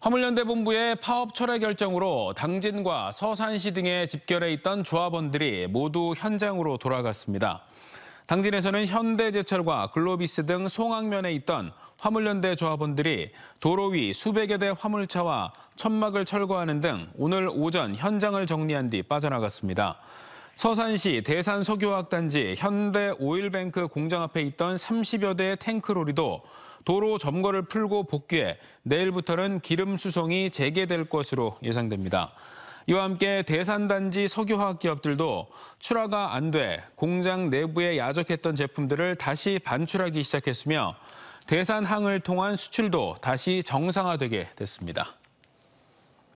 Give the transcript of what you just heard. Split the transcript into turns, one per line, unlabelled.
화물연대본부의 파업 철회 결정으로 당진과 서산시 등에 집결해 있던 조합원들이 모두 현장으로 돌아갔습니다. 당진에서는 현대제철과 글로비스 등 송악면에 있던 화물연대 조합원들이 도로 위 수백여 대 화물차와 천막을 철거하는 등 오늘 오전 현장을 정리한 뒤 빠져나갔습니다. 서산시 대산석유화학단지 현대오일뱅크 공장 앞에 있던 30여 대의 탱크로리도 도로 점거를 풀고 복귀해 내일부터는 기름 수송이 재개될 것으로 예상됩니다. 이와 함께 대산단지 석유화학 기업들도 출하가 안 돼 공장 내부에 야적했던 제품들을 다시 반출하기 시작했으며 대산항을 통한 수출도 다시 정상화되게 됐습니다.